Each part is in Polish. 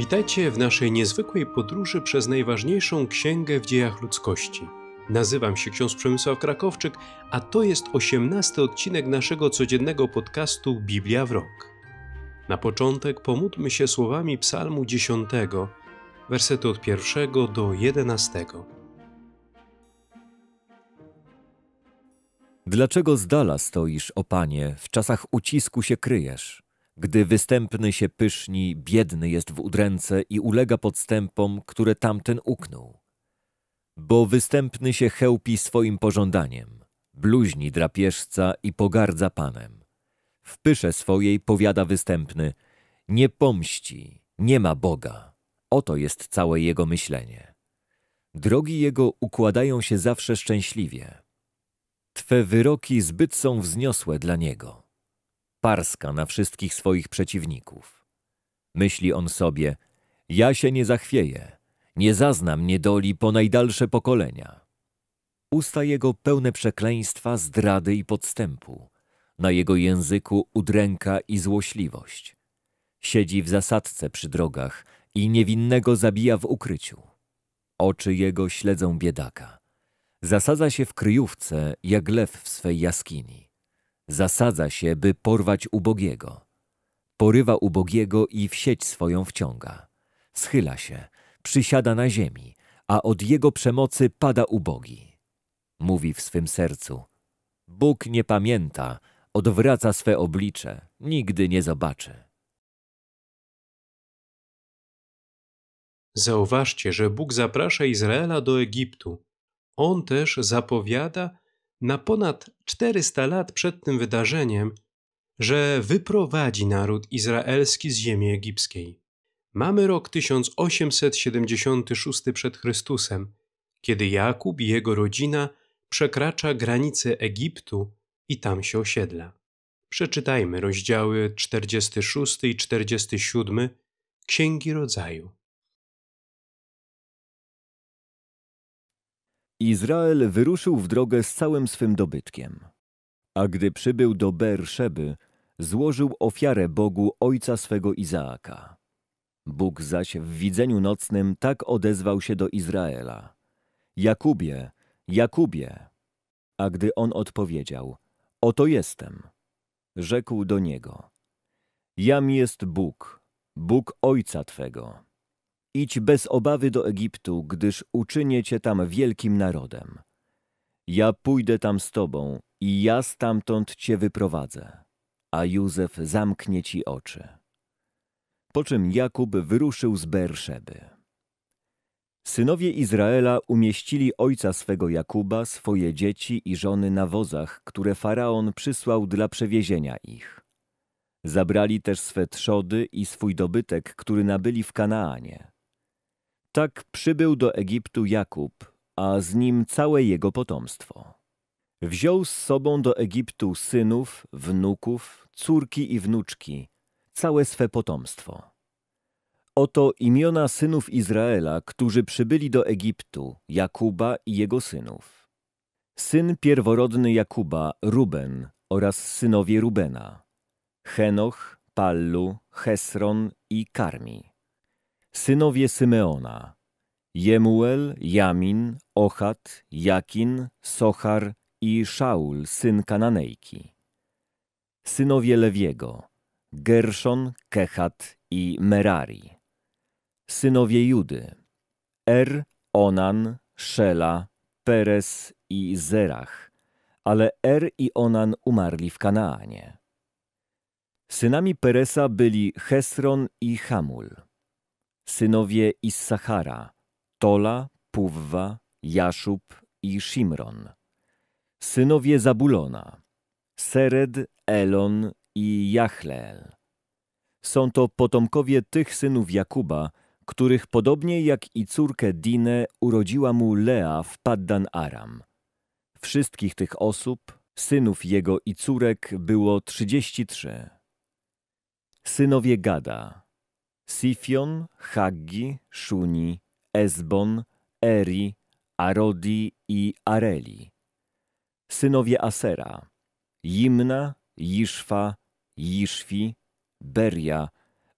Witajcie w naszej niezwykłej podróży przez najważniejszą księgę w dziejach ludzkości. Nazywam się ksiądz Przemysław Krakowczyk, a to jest osiemnasty odcinek naszego codziennego podcastu Biblia w rok. Na początek pomódlmy się słowami Psalmu 10, wersety od 1 do 11. Dlaczego z dala stoisz, o Panie, w czasach ucisku się kryjesz? Gdy występny się pyszni, biedny jest w udręce i ulega podstępom, które tamten uknął. Bo występny się chełpi swoim pożądaniem, bluźni drapieżca i pogardza panem. W pysze swojej powiada występny, nie pomści, nie ma Boga. Oto jest całe jego myślenie. Drogi jego układają się zawsze szczęśliwie. Twe wyroki zbyt są wzniosłe dla niego parska na wszystkich swoich przeciwników. Myśli on sobie, ja się nie zachwieję, nie zaznam niedoli po najdalsze pokolenia. Usta jego pełne przekleństwa, zdrady i podstępu. Na jego języku udręka i złośliwość. Siedzi w zasadce przy drogach i niewinnego zabija w ukryciu. Oczy jego śledzą biedaka. Zasadza się w kryjówce jak lew w swej jaskini. Zasadza się, by porwać ubogiego. Porywa ubogiego i w sieć swoją wciąga. Schyla się, przysiada na ziemi, a od jego przemocy pada ubogi. Mówi w swym sercu, Bóg nie pamięta, odwraca swe oblicze, nigdy nie zobaczy. Zauważcie, że Bóg zaprasza Izraela do Egiptu. On też zapowiada, na ponad 400 lat przed tym wydarzeniem, że wyprowadzi naród izraelski z ziemi egipskiej. Mamy rok 1876 przed Chrystusem, kiedy Jakub i jego rodzina przekracza granice Egiptu i tam się osiedla. Przeczytajmy rozdziały 46 i 47 Księgi Rodzaju. Izrael wyruszył w drogę z całym swym dobytkiem. A gdy przybył do Berszeby, złożył ofiarę Bogu ojca swego Izaaka. Bóg zaś w widzeniu nocnym tak odezwał się do Izraela. Jakubie, Jakubie! A gdy on odpowiedział, oto jestem, rzekł do niego. Jam jest Bóg, Bóg ojca twego. Idź bez obawy do Egiptu, gdyż uczynię cię tam wielkim narodem. Ja pójdę tam z tobą i ja stamtąd cię wyprowadzę, a Józef zamknie ci oczy. Po czym Jakub wyruszył z Berszeby. Synowie Izraela umieścili ojca swego Jakuba, swoje dzieci i żony na wozach, które Faraon przysłał dla przewiezienia ich. Zabrali też swe trzody i swój dobytek, który nabyli w Kanaanie tak przybył do Egiptu Jakub, a z nim całe jego potomstwo. Wziął z sobą do Egiptu synów, wnuków, córki i wnuczki, całe swe potomstwo. Oto imiona synów Izraela, którzy przybyli do Egiptu, Jakuba i jego synów. Syn pierworodny Jakuba, Ruben oraz synowie Rubena. Henoch, Pallu, Hesron i Karmi. Synowie Symeona Jemuel, Jamin, Ochat, Jakin, Sochar i Szaul, syn Kananejki. Synowie Lewiego Gerszon, Kehat i Merari. Synowie Judy Er, Onan, Szela, Perez i Zerach, ale Er i Onan umarli w Kanaanie. Synami Peresa byli Hesron i Hamul synowie Issachara, Tola, Puwwa, Jaszub i Shimron. Synowie Zabulona, Sered, Elon i Jachleel. Są to potomkowie tych synów Jakuba, których podobnie jak i córkę Dinę urodziła mu Lea w Paddan Aram. Wszystkich tych osób, synów jego i córek było trzydzieści trzy. Synowie Gada, Sifion, Haggi, Szuni, Ezbon, Eri, Arodi i Areli. Synowie Asera, Jimna, Jiszfa, Jiszwi, Beria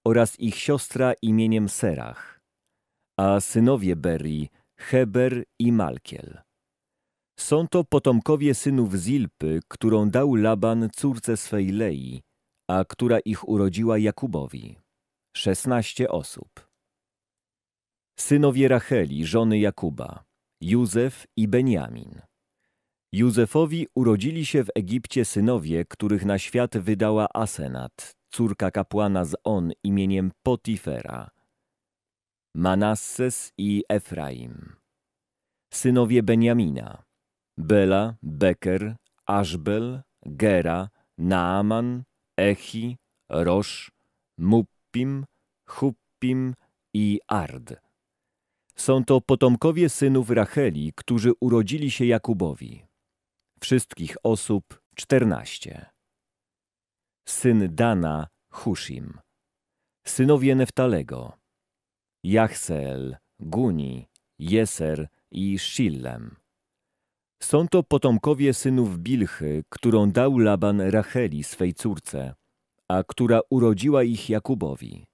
oraz ich siostra imieniem Serach, a synowie Berii Heber i Malkiel. Są to potomkowie synów Zilpy, którą dał Laban córce swej Lei, a która ich urodziła Jakubowi szesnaście osób. Synowie Racheli, żony Jakuba, Józef i Beniamin. Józefowi urodzili się w Egipcie synowie, których na świat wydała Asenat, córka kapłana z On imieniem Potifera, Manasses i Efraim. Synowie Beniamina, Bela, Beker, Ashbel, Gera, Naaman, Echi, Rosz, Mup. Huppim, Huppim i Ard. Są to potomkowie synów Racheli, którzy urodzili się Jakubowi. Wszystkich osób czternaście. Syn Dana, Hushim. Synowie Neftalego. Jachseel, Guni, Jeser i Shillem. Są to potomkowie synów Bilchy, którą dał Laban Racheli swej córce, a która urodziła ich Jakubowi.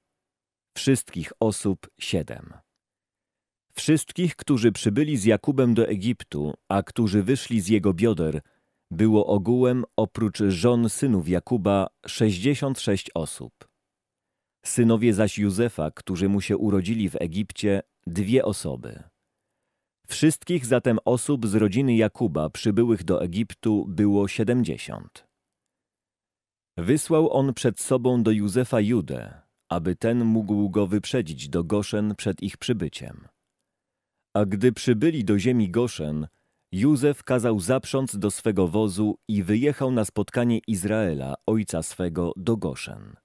Wszystkich osób siedem. Wszystkich, którzy przybyli z Jakubem do Egiptu, a którzy wyszli z jego bioder, było ogółem oprócz żon synów Jakuba sześćdziesiąt sześć osób. Synowie zaś Józefa, którzy mu się urodzili w Egipcie, dwie osoby. Wszystkich zatem osób z rodziny Jakuba przybyłych do Egiptu było siedemdziesiąt. Wysłał on przed sobą do Józefa Judę, aby ten mógł go wyprzedzić do Goszen przed ich przybyciem. A gdy przybyli do ziemi Goszen, Józef kazał zaprząc do swego wozu i wyjechał na spotkanie Izraela, ojca swego, do Goszen.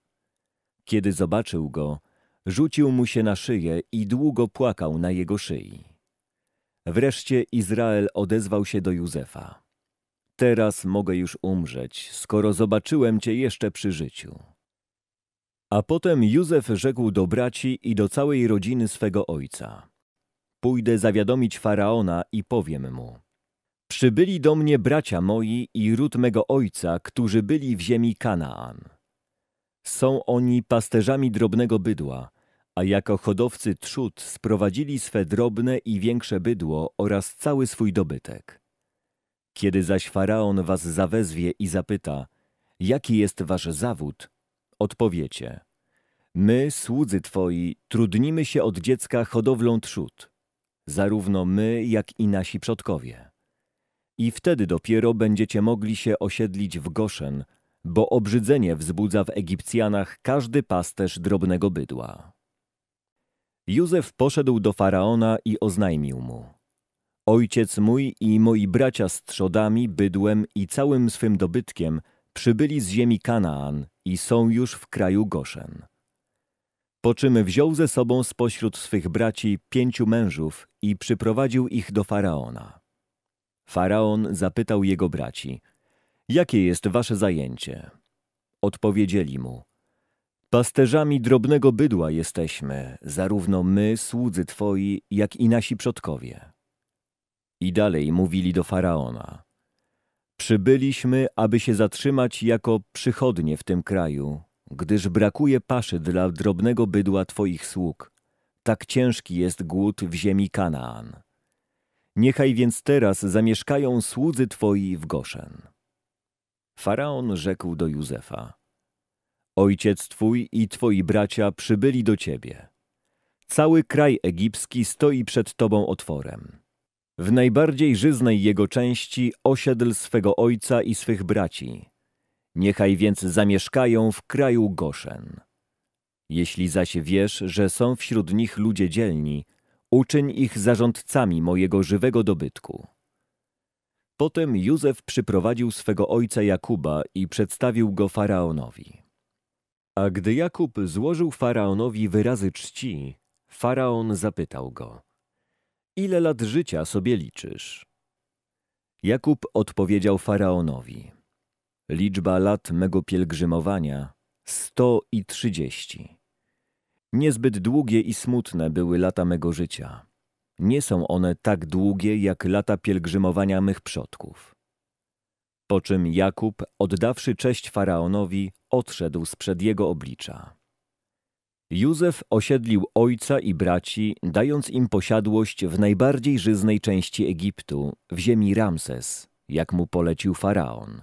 Kiedy zobaczył go, rzucił mu się na szyję i długo płakał na jego szyi. Wreszcie Izrael odezwał się do Józefa. Teraz mogę już umrzeć, skoro zobaczyłem cię jeszcze przy życiu. A potem Józef rzekł do braci i do całej rodziny swego ojca. Pójdę zawiadomić Faraona i powiem mu. Przybyli do mnie bracia moi i ród mego ojca, którzy byli w ziemi Kanaan. Są oni pasterzami drobnego bydła, a jako hodowcy trzód sprowadzili swe drobne i większe bydło oraz cały swój dobytek. Kiedy zaś Faraon was zawezwie i zapyta, jaki jest wasz zawód, odpowiecie. My, słudzy twoi, trudnimy się od dziecka hodowlą trzód, zarówno my, jak i nasi przodkowie. I wtedy dopiero będziecie mogli się osiedlić w Goszen, bo obrzydzenie wzbudza w Egipcjanach każdy pasterz drobnego bydła. Józef poszedł do Faraona i oznajmił mu. Ojciec mój i moi bracia z trzodami, bydłem i całym swym dobytkiem przybyli z ziemi Kanaan i są już w kraju Goszen. Po czym wziął ze sobą spośród swych braci pięciu mężów i przyprowadził ich do Faraona. Faraon zapytał jego braci, jakie jest wasze zajęcie? Odpowiedzieli mu, pasterzami drobnego bydła jesteśmy, zarówno my, słudzy twoi, jak i nasi przodkowie. I dalej mówili do Faraona. Przybyliśmy, aby się zatrzymać jako przychodnie w tym kraju, gdyż brakuje paszy dla drobnego bydła Twoich sług. Tak ciężki jest głód w ziemi Kanaan. Niechaj więc teraz zamieszkają słudzy Twoi w Goszen. Faraon rzekł do Józefa. Ojciec Twój i Twoi bracia przybyli do Ciebie. Cały kraj egipski stoi przed Tobą otworem. W najbardziej żyznej jego części osiedl swego ojca i swych braci. Niechaj więc zamieszkają w kraju Goszen. Jeśli zaś wiesz, że są wśród nich ludzie dzielni, uczyń ich zarządcami mojego żywego dobytku. Potem Józef przyprowadził swego ojca Jakuba i przedstawił go faraonowi. A gdy Jakub złożył faraonowi wyrazy czci, faraon zapytał go – Ile lat życia sobie liczysz? Jakub odpowiedział faraonowi: Liczba lat mego pielgrzymowania sto i trzydzieści. Niezbyt długie i smutne były lata mego życia. Nie są one tak długie jak lata pielgrzymowania mych przodków. Po czym Jakub, oddawszy cześć faraonowi, odszedł z przed jego oblicza. Józef osiedlił ojca i braci, dając im posiadłość w najbardziej żyznej części Egiptu, w ziemi Ramses, jak mu polecił faraon.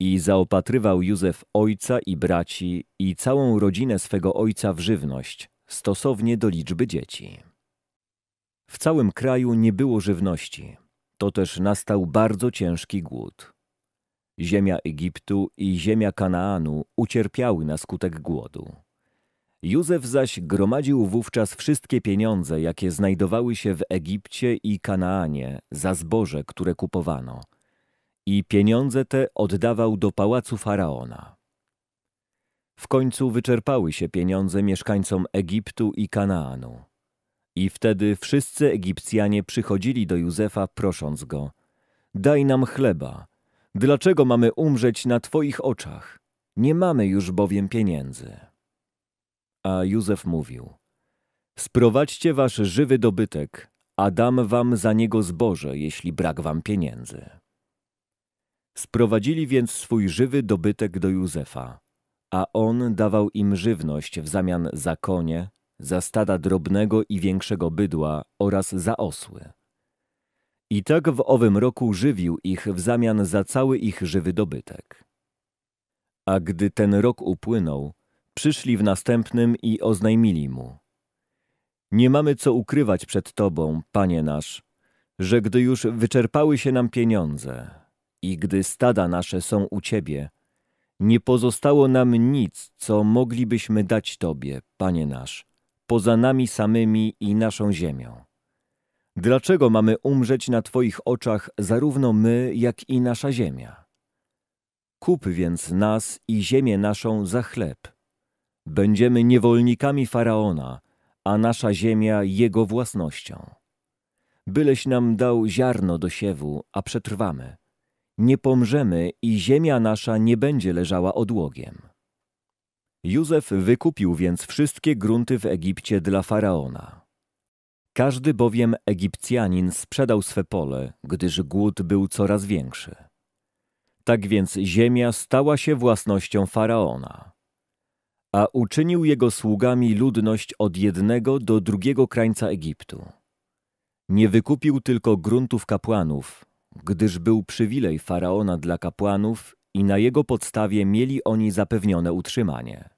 I zaopatrywał Józef ojca i braci i całą rodzinę swego ojca w żywność, stosownie do liczby dzieci. W całym kraju nie było żywności, to też nastał bardzo ciężki głód. Ziemia Egiptu i ziemia Kanaanu ucierpiały na skutek głodu. Józef zaś gromadził wówczas wszystkie pieniądze, jakie znajdowały się w Egipcie i Kanaanie za zboże, które kupowano. I pieniądze te oddawał do pałacu faraona. W końcu wyczerpały się pieniądze mieszkańcom Egiptu i Kanaanu. I wtedy wszyscy Egipcjanie przychodzili do Józefa, prosząc go: Daj nam chleba. Dlaczego mamy umrzeć na Twoich oczach? Nie mamy już bowiem pieniędzy. A Józef mówił, Sprowadźcie wasz żywy dobytek, a dam wam za niego zboże, jeśli brak wam pieniędzy. Sprowadzili więc swój żywy dobytek do Józefa, a on dawał im żywność w zamian za konie, za stada drobnego i większego bydła oraz za osły. I tak w owym roku żywił ich w zamian za cały ich żywy dobytek. A gdy ten rok upłynął, Przyszli w następnym i oznajmili mu. Nie mamy co ukrywać przed Tobą, Panie nasz, że gdy już wyczerpały się nam pieniądze i gdy stada nasze są u Ciebie, nie pozostało nam nic, co moglibyśmy dać Tobie, Panie nasz, poza nami samymi i naszą ziemią. Dlaczego mamy umrzeć na Twoich oczach zarówno my, jak i nasza ziemia? Kup więc nas i ziemię naszą za chleb, Będziemy niewolnikami Faraona, a nasza ziemia jego własnością. Byleś nam dał ziarno do siewu, a przetrwamy. Nie pomrzemy i ziemia nasza nie będzie leżała odłogiem. Józef wykupił więc wszystkie grunty w Egipcie dla Faraona. Każdy bowiem Egipcjanin sprzedał swe pole, gdyż głód był coraz większy. Tak więc ziemia stała się własnością Faraona a uczynił jego sługami ludność od jednego do drugiego krańca Egiptu. Nie wykupił tylko gruntów kapłanów, gdyż był przywilej faraona dla kapłanów i na jego podstawie mieli oni zapewnione utrzymanie.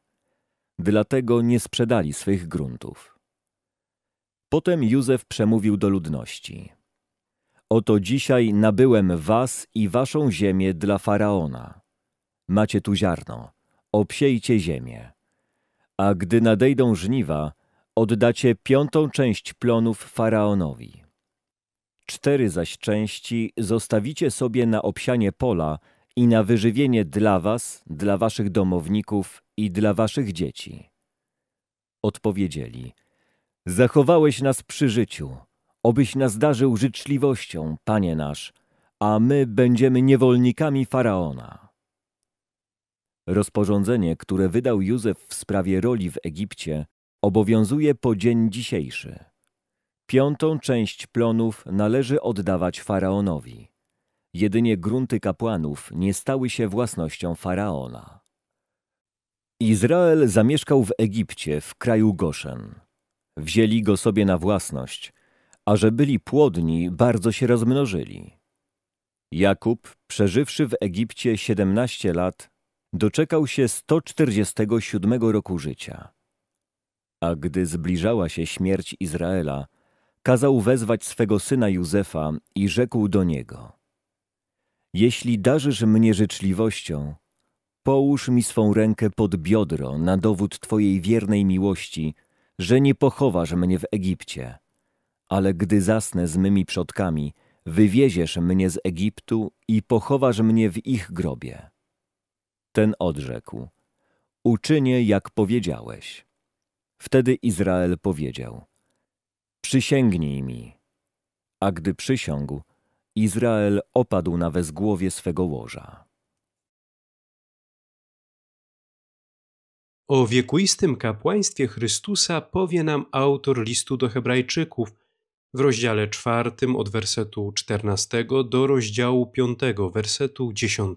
Dlatego nie sprzedali swych gruntów. Potem Józef przemówił do ludności. Oto dzisiaj nabyłem was i waszą ziemię dla faraona. Macie tu ziarno, obsiejcie ziemię. A gdy nadejdą żniwa, oddacie piątą część plonów Faraonowi. Cztery zaś części zostawicie sobie na obsianie pola i na wyżywienie dla was, dla waszych domowników i dla waszych dzieci. Odpowiedzieli, zachowałeś nas przy życiu, obyś nas darzył życzliwością, Panie nasz, a my będziemy niewolnikami Faraona. Rozporządzenie, które wydał Józef w sprawie roli w Egipcie, obowiązuje po dzień dzisiejszy. Piątą część plonów należy oddawać faraonowi. Jedynie grunty kapłanów nie stały się własnością faraona. Izrael zamieszkał w Egipcie, w kraju Goszen. Wzięli go sobie na własność, a że byli płodni, bardzo się rozmnożyli. Jakub, przeżywszy w Egipcie 17 lat, doczekał się 147 roku życia. A gdy zbliżała się śmierć Izraela, kazał wezwać swego syna Józefa i rzekł do niego: Jeśli darzysz mnie życzliwością, połóż mi swą rękę pod biodro na dowód Twojej wiernej miłości, że nie pochowasz mnie w Egipcie. Ale gdy zasnę z mymi przodkami, wywieziesz mnie z Egiptu i pochowasz mnie w ich grobie. Ten odrzekł: Uczynię, jak powiedziałeś. Wtedy Izrael powiedział: Przysięgnij mi. A gdy przysiągł, Izrael opadł na wezgłowie swego łoża. O wiekuistym kapłaństwie Chrystusa powie nam autor listu do Hebrajczyków w rozdziale czwartym od wersetu 14 do rozdziału 5 wersetu 10.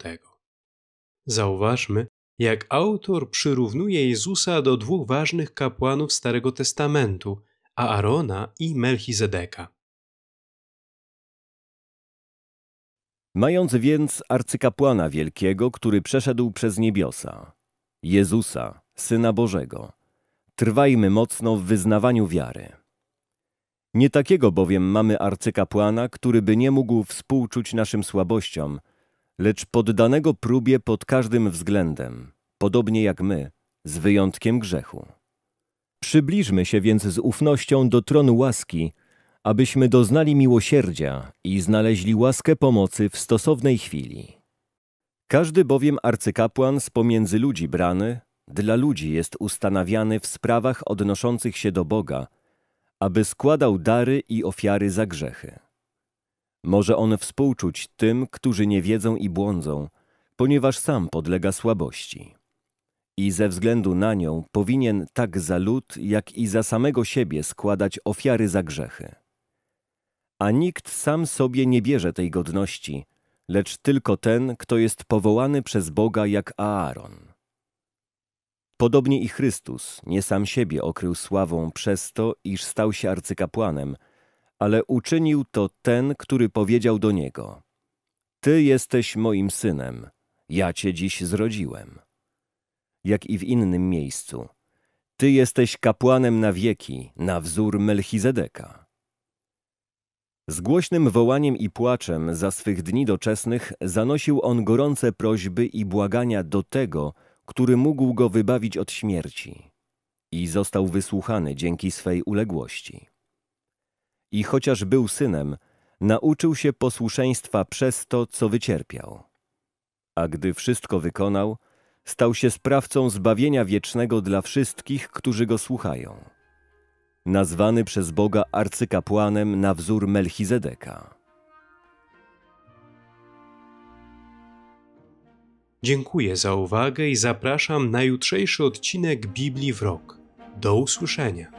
Zauważmy, jak autor przyrównuje Jezusa do dwóch ważnych kapłanów Starego Testamentu, Aarona i Melchizedeka. Mając więc arcykapłana wielkiego, który przeszedł przez niebiosa, Jezusa, Syna Bożego, trwajmy mocno w wyznawaniu wiary. Nie takiego bowiem mamy arcykapłana, który by nie mógł współczuć naszym słabościom, lecz poddanego próbie pod każdym względem, podobnie jak my, z wyjątkiem grzechu. Przybliżmy się więc z ufnością do tronu łaski, abyśmy doznali miłosierdzia i znaleźli łaskę pomocy w stosownej chwili. Każdy bowiem arcykapłan z pomiędzy ludzi brany, dla ludzi jest ustanawiany w sprawach odnoszących się do Boga, aby składał dary i ofiary za grzechy. Może on współczuć tym, którzy nie wiedzą i błądzą, ponieważ sam podlega słabości. I ze względu na nią powinien tak za lud, jak i za samego siebie składać ofiary za grzechy. A nikt sam sobie nie bierze tej godności, lecz tylko ten, kto jest powołany przez Boga jak Aaron. Podobnie i Chrystus nie sam siebie okrył sławą przez to, iż stał się arcykapłanem – ale uczynił to ten, który powiedział do niego: Ty jesteś moim synem, ja cię dziś zrodziłem. Jak i w innym miejscu, Ty jesteś kapłanem na wieki, na wzór Melchizedeka. Z głośnym wołaniem i płaczem za swych dni doczesnych zanosił on gorące prośby i błagania do tego, który mógł go wybawić od śmierci. I został wysłuchany dzięki swej uległości i chociaż był synem, nauczył się posłuszeństwa przez to, co wycierpiał. A gdy wszystko wykonał, stał się sprawcą zbawienia wiecznego dla wszystkich, którzy go słuchają. Nazwany przez Boga arcykapłanem na wzór Melchizedeka. Dziękuję za uwagę i zapraszam na jutrzejszy odcinek Biblii w Rok. Do usłyszenia.